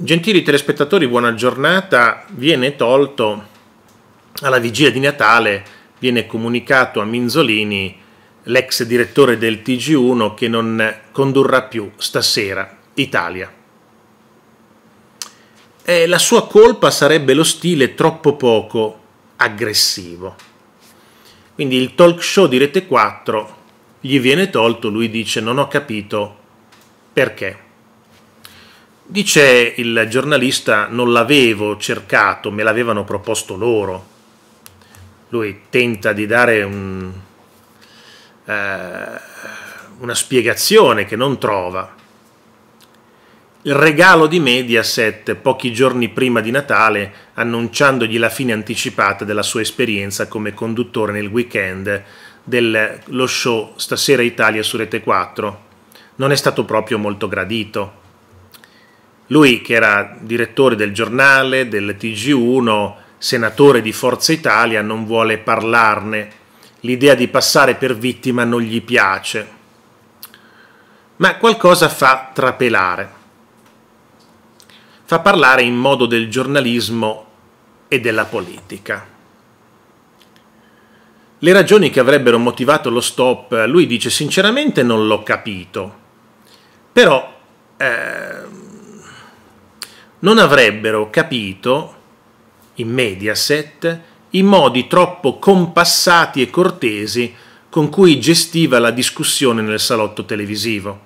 Gentili telespettatori, buona giornata. Viene tolto alla vigilia di Natale, viene comunicato a Minzolini, l'ex direttore del TG1, che non condurrà più stasera Italia. E la sua colpa sarebbe lo stile troppo poco aggressivo. Quindi il talk show di Rete 4 gli viene tolto, lui dice non ho capito perché. Dice il giornalista, non l'avevo cercato, me l'avevano proposto loro. Lui tenta di dare un, eh, una spiegazione che non trova. Il regalo di Mediaset, pochi giorni prima di Natale, annunciandogli la fine anticipata della sua esperienza come conduttore nel weekend dello show Stasera Italia su Rete 4, non è stato proprio molto gradito lui che era direttore del giornale, del TG1, senatore di Forza Italia, non vuole parlarne. L'idea di passare per vittima non gli piace. Ma qualcosa fa trapelare. Fa parlare in modo del giornalismo e della politica. Le ragioni che avrebbero motivato lo stop, lui dice sinceramente non l'ho capito, però eh, non avrebbero capito in Mediaset i modi troppo compassati e cortesi con cui gestiva la discussione nel salotto televisivo,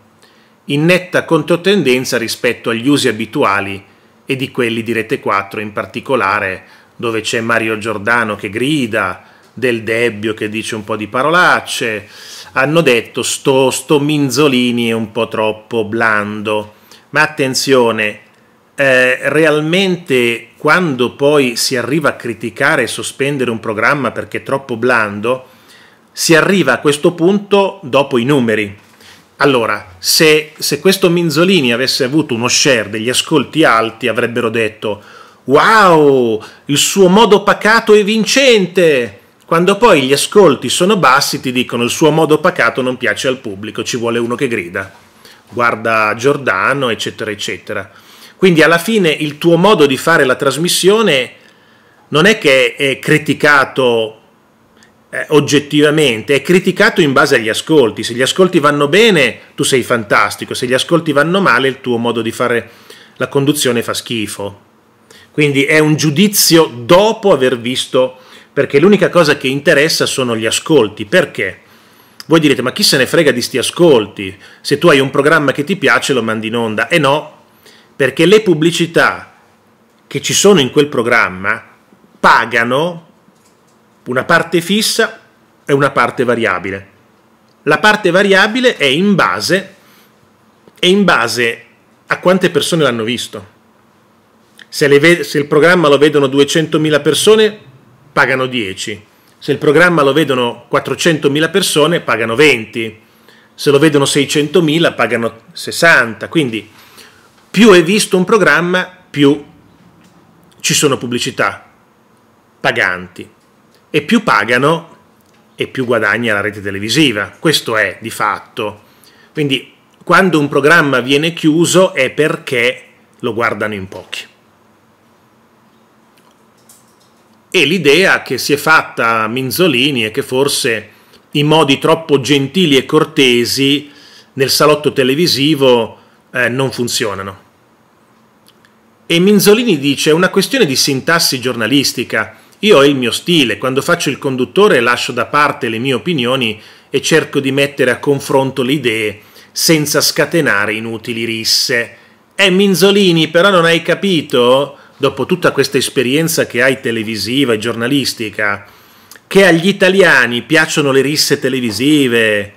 in netta controtendenza rispetto agli usi abituali e di quelli di Rete 4 in particolare, dove c'è Mario Giordano che grida, Del Debbio che dice un po' di parolacce, hanno detto sto, sto Minzolini è un po' troppo blando, ma attenzione, eh, realmente quando poi si arriva a criticare e sospendere un programma perché è troppo blando, si arriva a questo punto dopo i numeri. Allora, se, se questo Minzolini avesse avuto uno share degli ascolti alti, avrebbero detto Wow, il suo modo pacato è vincente! Quando poi gli ascolti sono bassi ti dicono il suo modo pacato non piace al pubblico, ci vuole uno che grida. Guarda Giordano, eccetera, eccetera. Quindi alla fine il tuo modo di fare la trasmissione non è che è criticato eh, oggettivamente, è criticato in base agli ascolti. Se gli ascolti vanno bene, tu sei fantastico, se gli ascolti vanno male, il tuo modo di fare la conduzione fa schifo. Quindi è un giudizio dopo aver visto, perché l'unica cosa che interessa sono gli ascolti. Perché? Voi direte, ma chi se ne frega di sti ascolti? Se tu hai un programma che ti piace lo mandi in onda. E no, perché le pubblicità che ci sono in quel programma pagano una parte fissa e una parte variabile. La parte variabile è in base, è in base a quante persone l'hanno visto. Se, le, se il programma lo vedono 200.000 persone, pagano 10. Se il programma lo vedono 400.000 persone, pagano 20. Se lo vedono 600.000, pagano 60. Quindi più è visto un programma, più ci sono pubblicità paganti e più pagano e più guadagna la rete televisiva. Questo è di fatto. Quindi quando un programma viene chiuso è perché lo guardano in pochi. E l'idea che si è fatta a Minzolini è che forse i modi troppo gentili e cortesi nel salotto televisivo eh, non funzionano. E Minzolini dice è una questione di sintassi giornalistica. Io ho il mio stile, quando faccio il conduttore lascio da parte le mie opinioni e cerco di mettere a confronto le idee senza scatenare inutili risse. Eh Minzolini, però non hai capito, dopo tutta questa esperienza che hai televisiva e giornalistica, che agli italiani piacciono le risse televisive,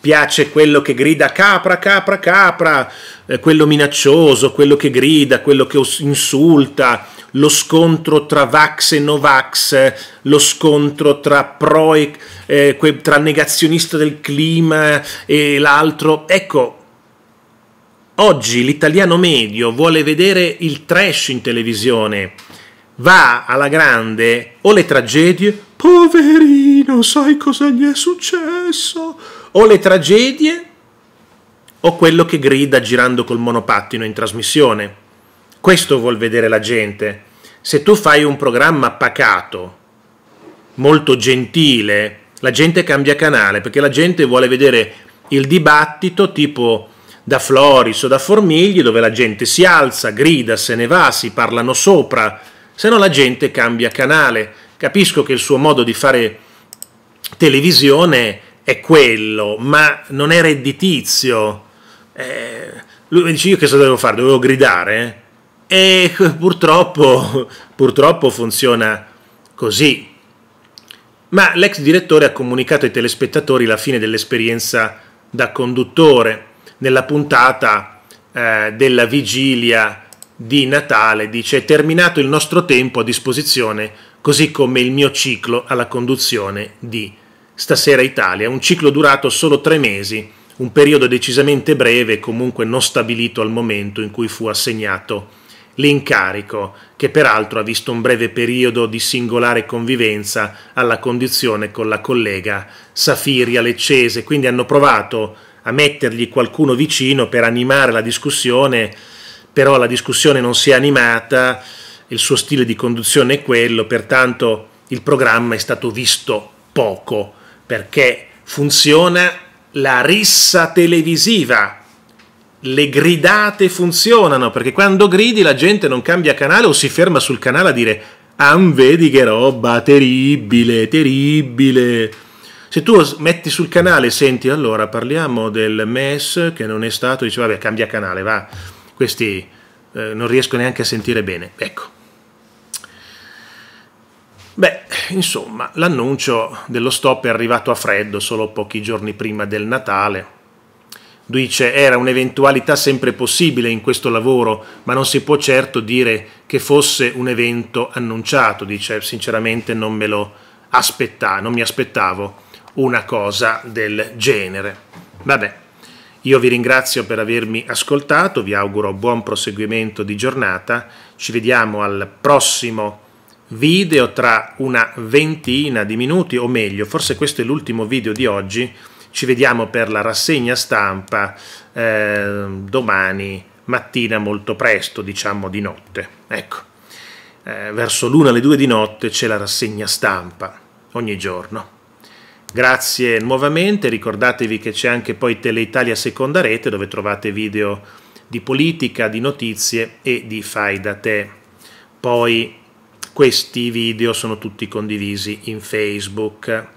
piace quello che grida capra, capra, capra, eh, quello minaccioso, quello che grida, quello che insulta, lo scontro tra vax e novax, lo scontro tra pro e eh, que- tra negazionista del clima e l'altro. Ecco, oggi l'italiano medio vuole vedere il trash in televisione. Va alla grande o le tragedie, poverino, sai cosa gli è successo? o le tragedie o quello che grida girando col monopattino in trasmissione. Questo vuol vedere la gente. Se tu fai un programma pacato, molto gentile, la gente cambia canale perché la gente vuole vedere il dibattito tipo da Floris o da Formigli dove la gente si alza, grida, se ne va, si parlano sopra, se no la gente cambia canale. Capisco che il suo modo di fare televisione è è quello, ma non è redditizio. Eh, lui mi dice io che cosa dovevo fare? Dovevo gridare? E purtroppo, purtroppo funziona così. Ma l'ex direttore ha comunicato ai telespettatori la fine dell'esperienza da conduttore nella puntata eh, della vigilia di Natale. Dice è terminato il nostro tempo a disposizione così come il mio ciclo alla conduzione di Stasera Italia, un ciclo durato solo tre mesi, un periodo decisamente breve e comunque non stabilito al momento in cui fu assegnato l'incarico, che peraltro ha visto un breve periodo di singolare convivenza alla condizione con la collega Safiria Leccese, quindi hanno provato a mettergli qualcuno vicino per animare la discussione, però la discussione non si è animata, il suo stile di conduzione è quello, pertanto il programma è stato visto poco perché funziona la rissa televisiva. Le gridate funzionano perché quando gridi la gente non cambia canale o si ferma sul canale a dire Ah, vedi che roba terribile, terribile. Se tu metti sul canale, senti, allora parliamo del MES che non è stato, dice vabbè cambia canale, va, questi eh, non riesco neanche a sentire bene. Ecco. Beh, eh, insomma, l'annuncio dello stop è arrivato a freddo solo pochi giorni prima del Natale. Dice, era un'eventualità sempre possibile in questo lavoro, ma non si può certo dire che fosse un evento annunciato. Dice, sinceramente non me lo aspettavo, non mi aspettavo una cosa del genere. Vabbè, io vi ringrazio per avermi ascoltato, vi auguro buon proseguimento di giornata, ci vediamo al prossimo video tra una ventina di minuti, o meglio, forse questo è l'ultimo video di oggi. Ci vediamo per la rassegna stampa eh, domani mattina molto presto, diciamo di notte. Ecco, eh, verso l'una alle due di notte c'è la rassegna stampa ogni giorno. Grazie nuovamente, ricordatevi che c'è anche poi Teleitalia Seconda Rete dove trovate video di politica, di notizie e di fai da te. Poi questi video sono tutti condivisi in Facebook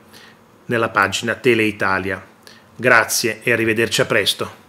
nella pagina Teleitalia. Grazie e arrivederci a presto.